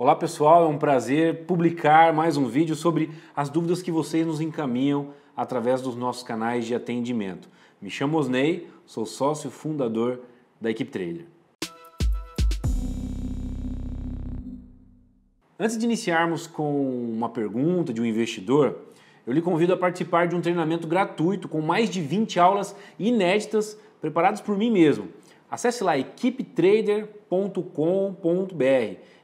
Olá pessoal, é um prazer publicar mais um vídeo sobre as dúvidas que vocês nos encaminham através dos nossos canais de atendimento. Me chamo Osney, sou sócio fundador da Equipe Trailer. Antes de iniciarmos com uma pergunta de um investidor, eu lhe convido a participar de um treinamento gratuito com mais de 20 aulas inéditas preparadas por mim mesmo Acesse lá equipetrader.com.br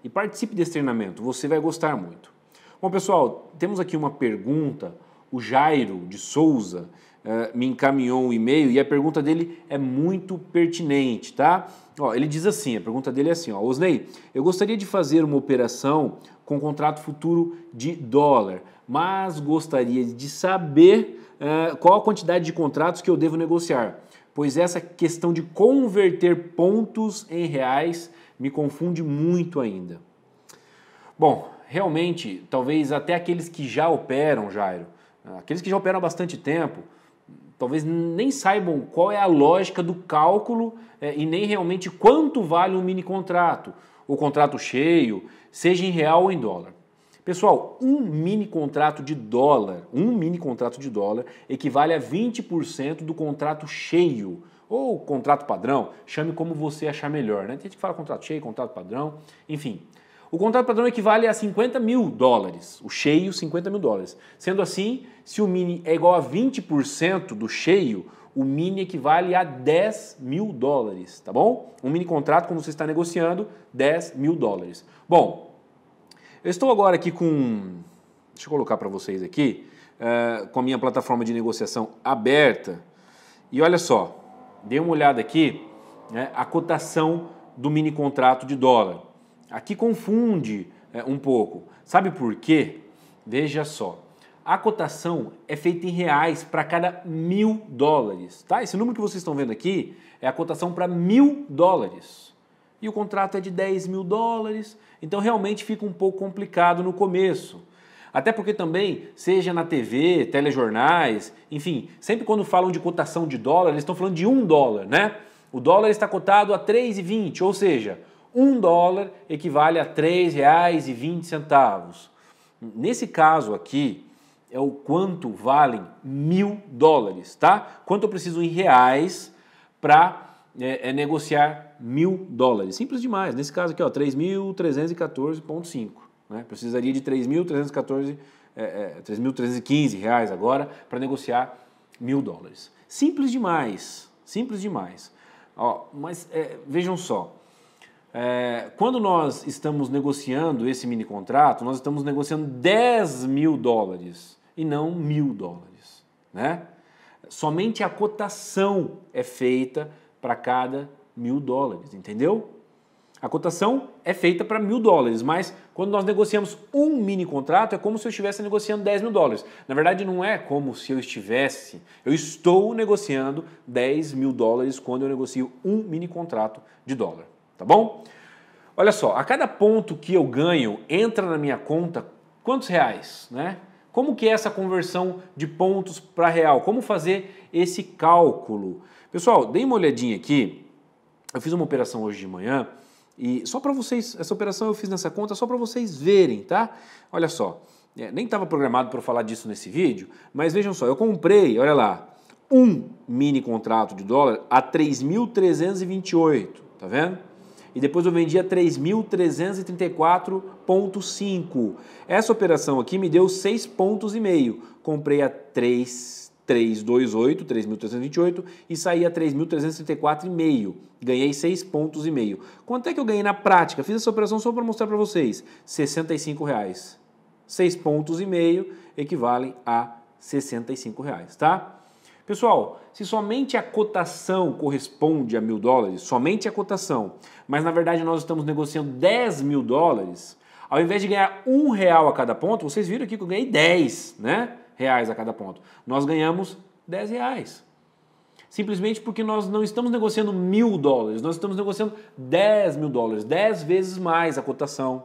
e participe desse treinamento, você vai gostar muito. Bom, pessoal, temos aqui uma pergunta. O Jairo de Souza eh, me encaminhou um e-mail e a pergunta dele é muito pertinente, tá? Ó, ele diz assim: a pergunta dele é assim, ó, Osney, eu gostaria de fazer uma operação com contrato futuro de dólar, mas gostaria de saber eh, qual a quantidade de contratos que eu devo negociar pois essa questão de converter pontos em reais me confunde muito ainda. Bom, realmente, talvez até aqueles que já operam, Jairo, aqueles que já operam há bastante tempo, talvez nem saibam qual é a lógica do cálculo é, e nem realmente quanto vale um mini contrato, o contrato cheio, seja em real ou em dólar. Pessoal, um mini contrato de dólar, um mini contrato de dólar equivale a 20% do contrato cheio ou contrato padrão, chame como você achar melhor, né? Tem gente que fala contrato cheio, contrato padrão, enfim. O contrato padrão equivale a 50 mil dólares, o cheio 50 mil dólares. Sendo assim, se o mini é igual a 20% do cheio, o mini equivale a 10 mil dólares, tá bom? Um mini contrato, quando você está negociando, 10 mil dólares. Bom, eu estou agora aqui com. Deixa eu colocar para vocês aqui, uh, com a minha plataforma de negociação aberta. E olha só, dei uma olhada aqui, né, a cotação do mini contrato de dólar. Aqui confunde é, um pouco. Sabe por quê? Veja só. A cotação é feita em reais para cada mil dólares, tá? Esse número que vocês estão vendo aqui é a cotação para mil dólares e o contrato é de 10 mil dólares, então realmente fica um pouco complicado no começo. Até porque também, seja na TV, telejornais, enfim, sempre quando falam de cotação de dólar, eles estão falando de um dólar, né? O dólar está cotado a 3,20, ou seja, um dólar equivale a R$ 3,20. Nesse caso aqui, é o quanto valem mil dólares, tá? Quanto eu preciso em reais para é, é negociar mil dólares. Simples demais. Nesse caso aqui, 3.314,5. Né? Precisaria de 3.314, é, é, 3.315 reais agora para negociar mil dólares. Simples demais. Simples demais. Ó, mas é, vejam só. É, quando nós estamos negociando esse mini contrato, nós estamos negociando 10 mil dólares e não mil dólares. Né? Somente a cotação é feita para cada mil dólares, entendeu? A cotação é feita para mil dólares, mas quando nós negociamos um mini contrato, é como se eu estivesse negociando 10 mil dólares. Na verdade, não é como se eu estivesse. Eu estou negociando 10 mil dólares quando eu negocio um mini contrato de dólar. Tá bom? Olha só, a cada ponto que eu ganho entra na minha conta quantos reais, né? Como que é essa conversão de pontos para real? Como fazer esse cálculo? Pessoal, deem uma olhadinha aqui. Eu fiz uma operação hoje de manhã e só para vocês, essa operação eu fiz nessa conta só para vocês verem, tá? Olha só, é, nem estava programado para falar disso nesse vídeo, mas vejam só, eu comprei, olha lá, um mini contrato de dólar a 3.328, tá vendo? e depois eu vendi a 3.334,5. Essa operação aqui me deu 6 pontos e meio. Comprei a 3 328, 3.328 e saí a 3.334,5. Ganhei 6 pontos e meio. Quanto é que eu ganhei na prática? Fiz essa operação só para mostrar para vocês. R$ 65,00. 6 pontos e meio equivalem a R$ 65,00, tá? Pessoal, se somente a cotação corresponde a mil dólares, somente a cotação, mas na verdade nós estamos negociando 10 mil dólares, ao invés de ganhar um real a cada ponto, vocês viram aqui que eu ganhei 10 né, reais a cada ponto. Nós ganhamos 10 reais. Simplesmente porque nós não estamos negociando mil dólares, nós estamos negociando 10 mil dólares, 10 vezes mais a cotação.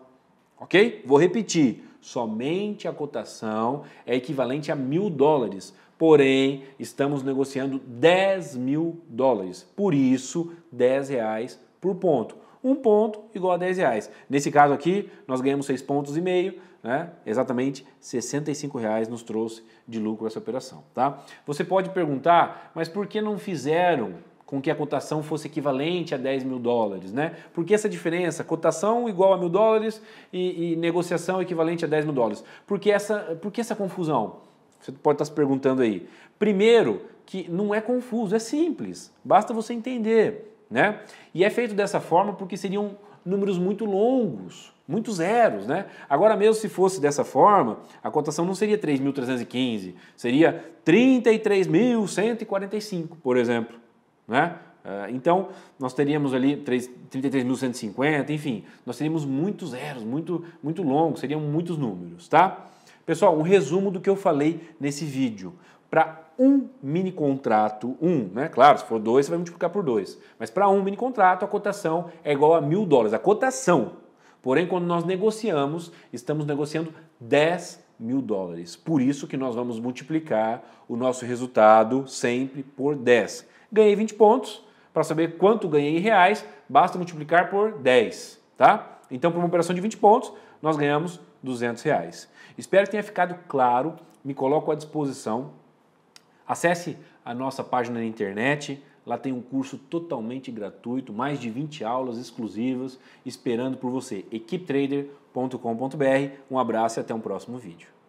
Ok? Vou repetir. Somente a cotação é equivalente a mil dólares. Porém, estamos negociando 10 mil dólares. Por isso, 10 reais por ponto. Um ponto igual a 10 reais. Nesse caso aqui, nós ganhamos 6 pontos e meio, né? Exatamente 65 reais nos trouxe de lucro essa operação, tá? Você pode perguntar, mas por que não fizeram com que a cotação fosse equivalente a 10 mil dólares, né? Por que essa diferença? Cotação igual a mil dólares e, e negociação equivalente a 10 mil dólares. Por que essa, por que essa confusão? Você pode estar se perguntando aí. Primeiro, que não é confuso, é simples. Basta você entender, né? E é feito dessa forma porque seriam números muito longos, muitos zeros, né? Agora mesmo se fosse dessa forma, a cotação não seria 3.315, seria 33.145, por exemplo, né? Eh, então, nós teríamos ali 33.150, enfim, nós teríamos muitos zeros, muito, muito longos, seriam muitos números, tá? Pessoal, um resumo do que eu falei nesse vídeo. Para um mini contrato, um, né? Claro, se for dois, você vai multiplicar por dois. Mas para um mini contrato, a cotação é igual a mil dólares. A cotação. Porém, quando nós negociamos, estamos negociando 10 mil dólares. Por isso que nós vamos multiplicar o nosso resultado sempre por 10. Ganhei 20 pontos. Para saber quanto ganhei em reais, basta multiplicar por 10, tá? Então, para uma operação de 20 pontos, nós ganhamos 200 reais. Espero que tenha ficado claro, me coloco à disposição. Acesse a nossa página na internet, lá tem um curso totalmente gratuito, mais de 20 aulas exclusivas esperando por você. equipetrader.com.br. Um abraço e até um próximo vídeo.